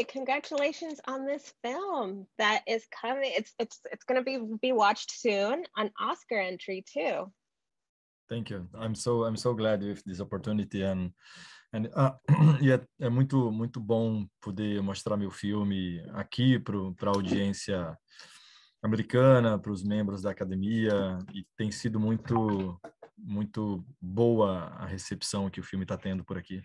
Hey, congratulations on this film that is coming. It's it's it's going to be be watched soon. An Oscar entry too. Thank you. I'm so I'm so glad with this opportunity and and uh, é, é muito muito bom poder mostrar meu filme aqui para a audiência americana, para os membros da academia e tem sido muito muito boa a recepção que o filme está tendo por aqui.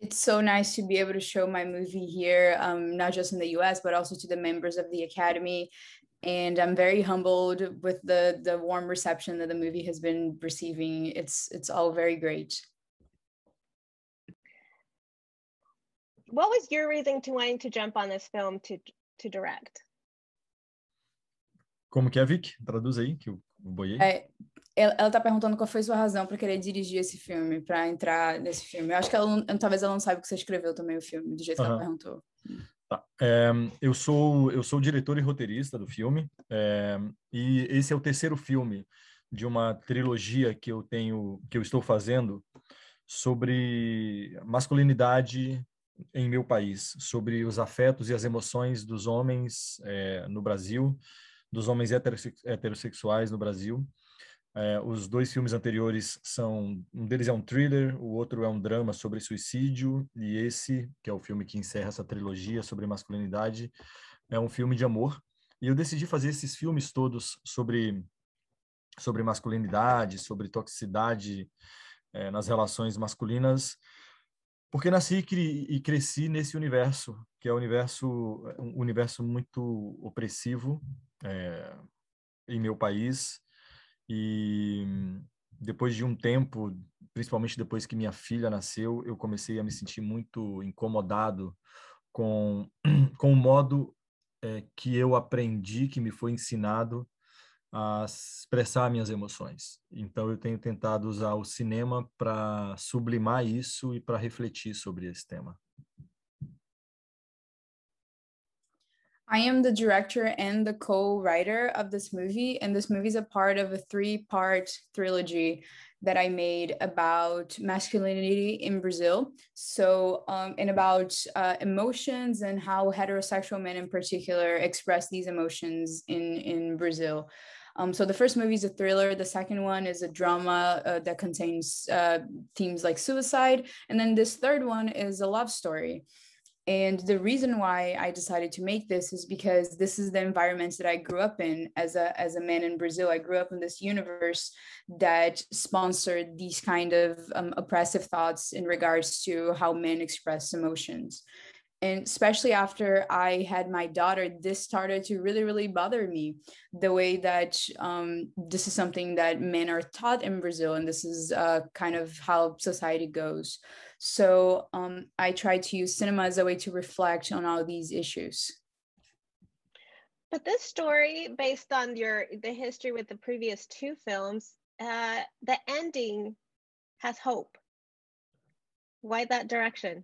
It's so nice to be able to show my movie here, um, not just in the US, but also to the members of the Academy. And I'm very humbled with the, the warm reception that the movie has been receiving. It's, it's all very great. What was your reason to wanting to jump on this film to, to direct? Como que é, Vic? Traduz aí, que eu boiei. ela, está perguntando qual foi sua razão para querer dirigir esse filme, para entrar nesse filme. Eu acho que ela, talvez ela não saiba que você escreveu também o filme, do jeito uhum. que ela perguntou. Tá. É, eu sou eu sou diretor e roteirista do filme é, e esse é o terceiro filme de uma trilogia que eu tenho que eu estou fazendo sobre masculinidade em meu país, sobre os afetos e as emoções dos homens é, no Brasil, dos homens heterossexuais no Brasil. É, os dois filmes anteriores são. Um deles é um thriller, o outro é um drama sobre suicídio, e esse, que é o filme que encerra essa trilogia sobre masculinidade, é um filme de amor. E eu decidi fazer esses filmes todos sobre, sobre masculinidade, sobre toxicidade é, nas relações masculinas, porque nasci e cresci nesse universo, que é um universo, um universo muito opressivo é, em meu país e hum, depois de um tempo, principalmente depois que minha filha nasceu, eu comecei a me sentir muito incomodado com, com o modo é, que eu aprendi, que me foi ensinado a expressar minhas emoções. Então eu tenho tentado usar o cinema para sublimar isso e para refletir sobre esse tema. I am the director and the co writer of this movie. And this movie is a part of a three part trilogy that I made about masculinity in Brazil. So, um, and about uh, emotions and how heterosexual men in particular express these emotions in, in Brazil. Um, so the first movie is a thriller. The second one is a drama uh, that contains uh, themes like suicide, and then this third one is a love story. And the reason why I decided to make this is because this is the environment that I grew up in as a, as a man in Brazil. I grew up in this universe that sponsored these kind of um, oppressive thoughts in regards to how men express emotions and especially after i had my daughter this started to really really bother me the way that um, this is something that men are taught in brazil and this is uh, kind of how society goes so um, i tried to use cinema as a way to reflect on all these issues but this story based on your the history with the previous two films uh, the ending has hope why that direction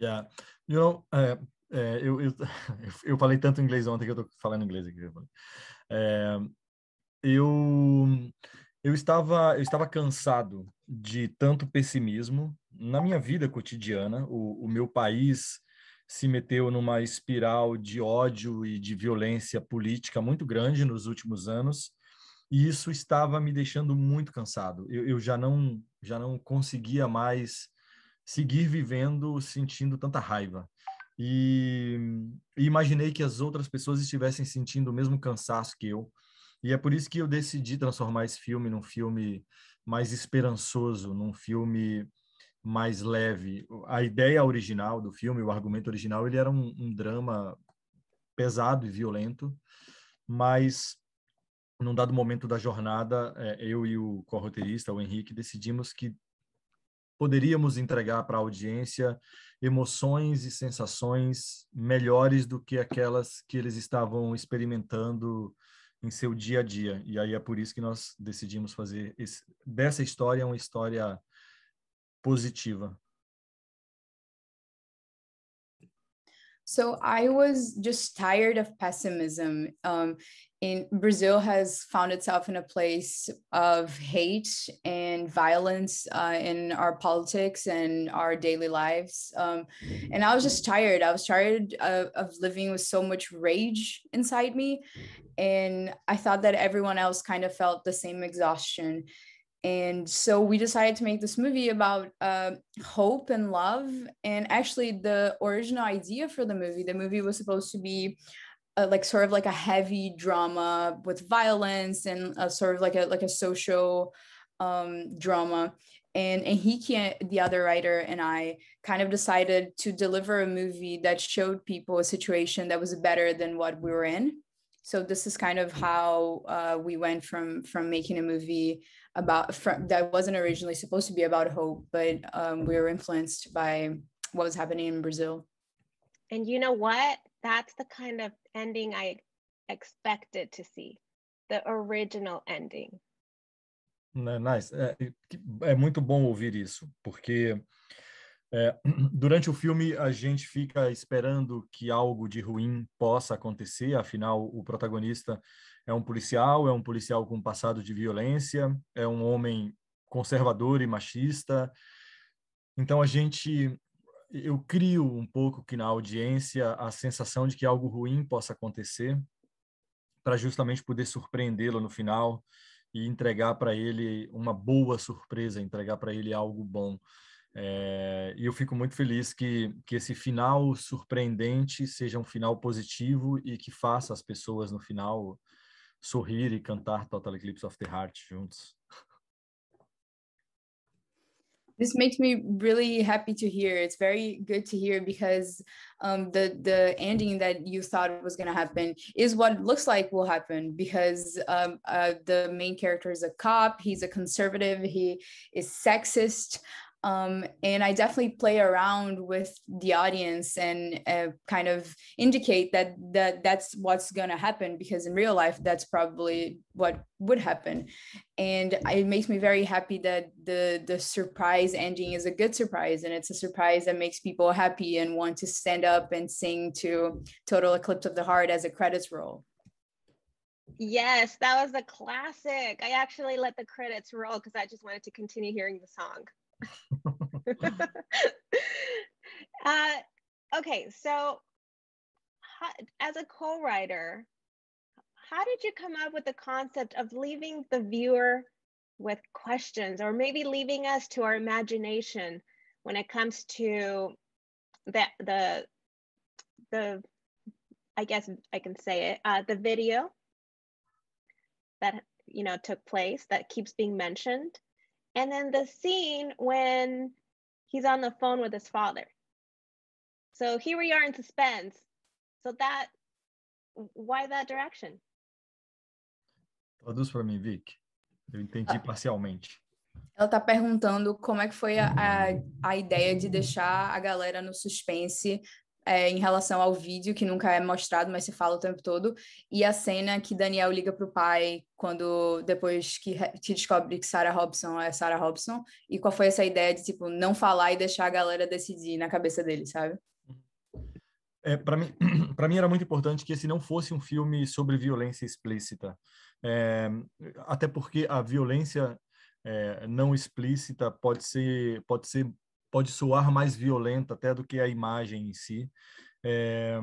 Yeah. You know, é, é, eu, eu, eu falei tanto inglês ontem que eu tô falando inglês aqui. Né? É, eu, eu, estava, eu estava cansado de tanto pessimismo na minha vida cotidiana. O, o meu país se meteu numa espiral de ódio e de violência política muito grande nos últimos anos e isso estava me deixando muito cansado. Eu, eu, já não já não conseguia mais seguir vivendo sentindo tanta raiva. E, e, imaginei que as outras pessoas estivessem sentindo o mesmo cansaço que eu. E é por isso que eu decidi transformar esse filme num filme mais esperançoso, num filme mais leve. A ideia original do filme, o argumento original, ele era um, um drama pesado e violento, mas num dado momento da jornada, é, eu e o co-roteirista o Henrique, decidimos que poderíamos entregar para a audiência emoções e sensações melhores do que aquelas que eles estavam experimentando em seu dia a dia. E aí é por isso que nós decidimos fazer esse, dessa história uma história positiva. So I was just tired of pessimism. Um, in Brazil has found itself in a place of hate and violence uh, in our politics and our daily lives. Um, and I was just tired. I was tired of, of, living with so much rage inside me. And I thought that everyone else kind of felt the same exhaustion. And so we decided to make this movie about uh, hope and love. And actually, the original idea for the movie, the movie was supposed to be a, like sort of like a heavy drama with violence and a sort of like a like a social um, drama and and he can the other writer and i kind of decided to deliver a movie that showed people a situation that was better than what we were in so this is kind of how uh, we went from from making a movie about from, that wasn't originally supposed to be about hope but um, we were influenced by what was happening in brazil and you know what that's the kind of ending I expected to see, the original ending. Né, nice. É, é muito bom ouvir isso, porque é, durante o filme a gente fica esperando que algo de ruim possa acontecer, afinal, o protagonista é um policial, é um policial com passado de violência, é um homem conservador e machista. Então a gente eu crio um pouco que na audiência a sensação de que algo ruim possa acontecer, para justamente poder surpreendê-lo no final e entregar para ele uma boa surpresa, entregar para ele algo bom. É, e eu fico muito feliz que, que esse final surpreendente seja um final positivo e que faça as pessoas no final sorrir e cantar Total Eclipse of the Heart juntos. this makes me really happy to hear. It's very good to hear because um, the the ending that you thought was gonna happen is what looks like will happen because um, uh, the main character is a cop. He's a conservative. He is sexist. Um, and I definitely play around with the audience and uh, kind of indicate that that that's what's gonna happen because in real life that's probably what would happen, and it makes me very happy that the the surprise ending is a good surprise and it's a surprise that makes people happy and want to stand up and sing to Total Eclipse of the Heart as a credits roll. Yes, that was a classic. I actually let the credits roll because I just wanted to continue hearing the song. uh, okay, so how, as a co-writer, how did you come up with the concept of leaving the viewer with questions or maybe leaving us to our imagination when it comes to the the the I guess I can say it uh, the video that you know took place that keeps being mentioned and then the scene when he's on the phone with his father. So here we are in suspense. So that, why that direction? Traduz para mim, Vic. Eu entendi ah. parcialmente. Ela está perguntando como é que foi a, a, ideia de deixar a galera no suspense é, em relação ao vídeo, que nunca é mostrado, mas se fala o tempo todo, e a cena que Daniel liga para o pai quando depois que, descobre que Sarah Robson é Sarah Robson, e qual foi essa ideia de, tipo, não falar e deixar a galera decidir na cabeça dele, sabe? É, para mim, para mim era muito importante que esse não fosse um filme sobre violência explícita, é, até porque a violência é, não explícita pode ser pode ser pode soar mais violenta até do que a imagem em si. É,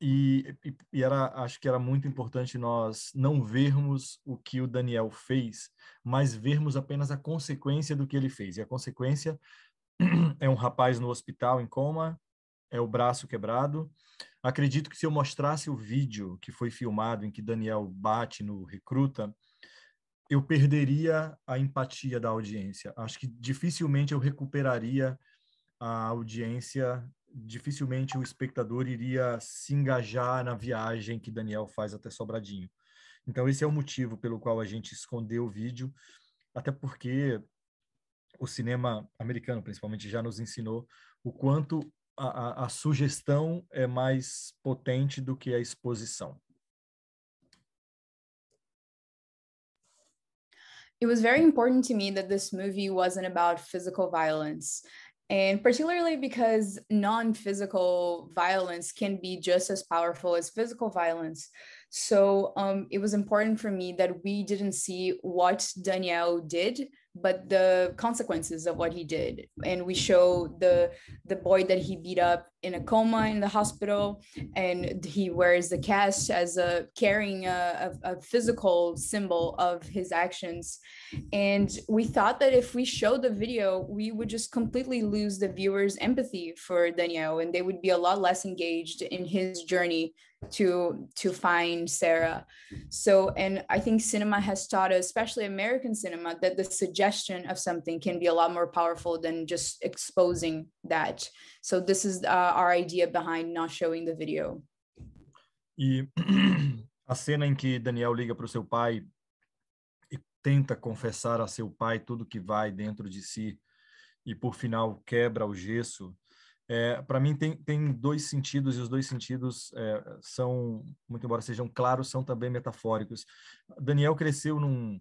e, e, era, acho que era muito importante nós não vermos o que o Daniel fez, mas vermos apenas a consequência do que ele fez. E a consequência é um rapaz no hospital em coma, é o braço quebrado. Acredito que se eu mostrasse o vídeo que foi filmado em que Daniel bate no recruta, eu perderia a empatia da audiência. Acho que dificilmente eu recuperaria a audiência, dificilmente o espectador iria se engajar na viagem que Daniel faz até Sobradinho. Então, esse é o motivo pelo qual a gente escondeu o vídeo, até porque o cinema americano, principalmente, já nos ensinou o quanto a, a, a sugestão é mais potente do que a exposição. it was very important to me that this movie wasn't about physical violence. And particularly because non physical violence can be just as powerful as physical violence. So um, it was important for me that we didn't see what Danielle did but the consequences of what he did and we show the the boy that he beat up in a coma in the hospital and he wears the cast as a carrying a, a, a physical symbol of his actions and we thought that if we showed the video we would just completely lose the viewers empathy for daniel and they would be a lot less engaged in his journey to to find sarah so and i think cinema has taught us especially american cinema that the suggestion of something can be a lot more powerful than just exposing that so this is uh, our idea behind not showing the video e a cena em que Daniel liga para o seu pai e tenta confessar a seu pai tudo que vai dentro de si e por final quebra o gesso É, para mim tem, tem dois sentidos e os dois sentidos é, são, muito embora sejam claros, são também metafóricos. Daniel cresceu num,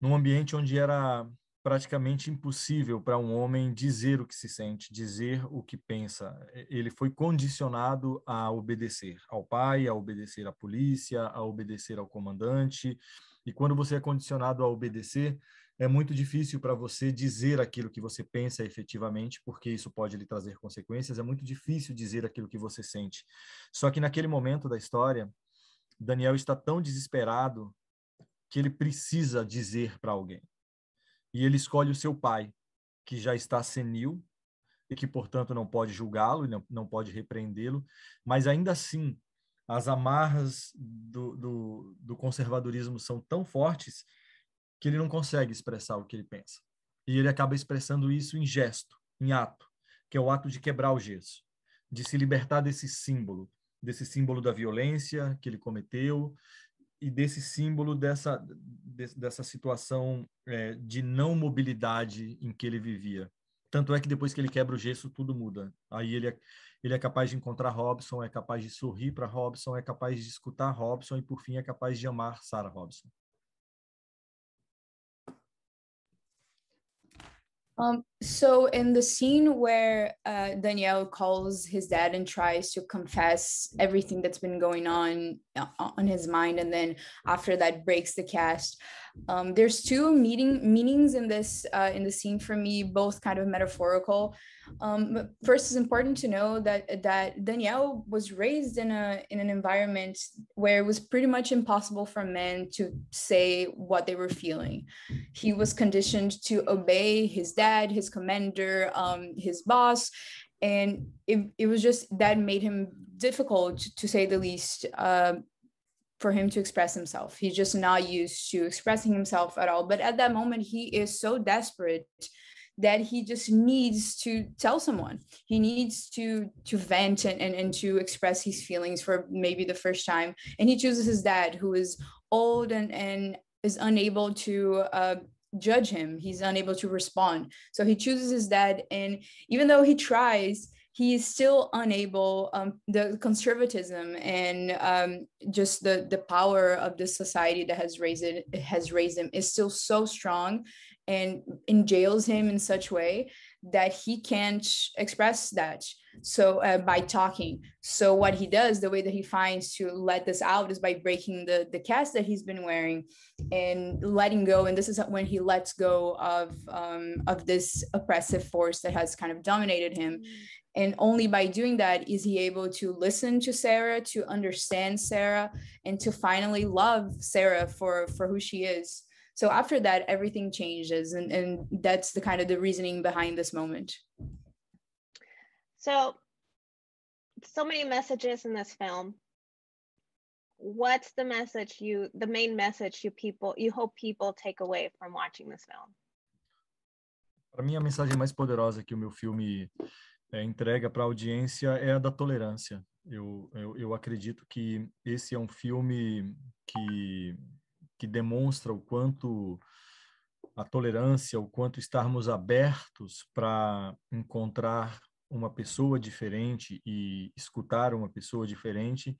num ambiente onde era praticamente impossível para um homem dizer o que se sente, dizer o que pensa. Ele foi condicionado a obedecer ao pai, a obedecer à polícia, a obedecer ao comandante. E quando você é condicionado a obedecer, é muito difícil para você dizer aquilo que você pensa efetivamente, porque isso pode lhe trazer consequências, é muito difícil dizer aquilo que você sente. Só que naquele momento da história, Daniel está tão desesperado que ele precisa dizer para alguém. E ele escolhe o seu pai, que já está senil e que, portanto, não pode julgá-lo, não, não pode repreendê-lo, mas ainda assim, as amarras do, do, do conservadorismo são tão fortes que ele não consegue expressar o que ele pensa. E ele acaba expressando isso em gesto, em ato, que é o ato de quebrar o gesso, de se libertar desse símbolo, desse símbolo da violência que ele cometeu e desse símbolo dessa dessa situação é, de não mobilidade em que ele vivia. Tanto é que depois que ele quebra o gesso, tudo muda. Aí ele é, ele é capaz de encontrar Robson, é capaz de sorrir para Robson, é capaz de escutar Robson e, por fim, é capaz de amar Sarah Robson. Um, so, in the scene where uh, Danielle calls his dad and tries to confess everything that's been going on uh, on his mind, and then after that breaks the cast, um, there's two meeting meanings in this uh, in the scene for me, both kind of metaphorical. Um, first, it's important to know that that Danielle was raised in a in an environment where it was pretty much impossible for men to say what they were feeling. He was conditioned to obey his dad, his commander, um, his boss. And it, it was just that made him difficult, to say the least, uh, for him to express himself. He's just not used to expressing himself at all. But at that moment, he is so desperate that he just needs to tell someone he needs to to vent and, and and to express his feelings for maybe the first time and he chooses his dad who is old and and is unable to uh, judge him he's unable to respond so he chooses his dad and even though he tries he is still unable um, the conservatism and um, just the, the power of the society that has raised it has raised him is still so strong and jails him in such way that he can't express that so uh, by talking so what he does the way that he finds to let this out is by breaking the the cast that he's been wearing and letting go and this is when he lets go of um, of this oppressive force that has kind of dominated him mm-hmm. and only by doing that is he able to listen to sarah to understand sarah and to finally love sarah for for who she is so after that everything changes and, and that's the kind of the reasoning behind this moment so so many messages in this film what's the message you the main message you people you hope people take away from watching this film para mim a mensagem mais poderosa que o meu filme é, entrega para a audiência é a da tolerância eu, eu, eu acredito que esse é um filme que que demonstra o quanto a tolerância, o quanto estarmos abertos para encontrar uma pessoa diferente e escutar uma pessoa diferente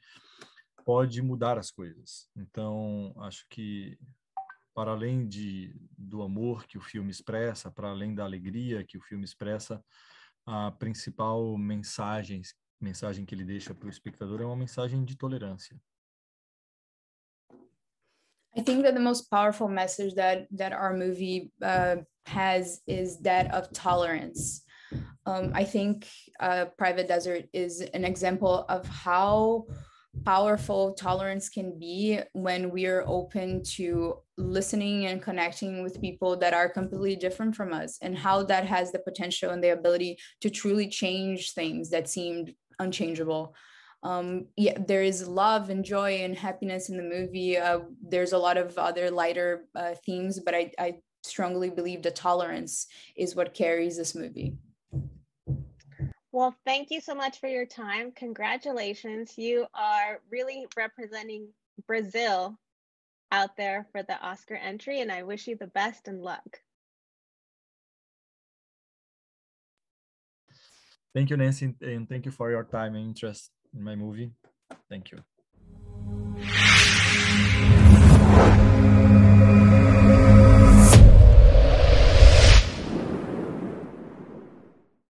pode mudar as coisas. Então, acho que para além de, do amor que o filme expressa, para além da alegria que o filme expressa, a principal mensagem, mensagem que ele deixa para o espectador é uma mensagem de tolerância. I think that the most powerful message that that our movie uh, has is that of tolerance. Um, I think uh, Private Desert is an example of how powerful tolerance can be when we are open to listening and connecting with people that are completely different from us and how that has the potential and the ability to truly change things that seemed unchangeable um, yeah, there is love and joy and happiness in the movie. Uh, there's a lot of other lighter uh, themes, but I, I strongly believe the tolerance is what carries this movie. Well, thank you so much for your time. Congratulations. You are really representing Brazil out there for the Oscar entry, and I wish you the best and luck. Thank you, Nancy, and thank you for your time and interest in my movie. Thank you.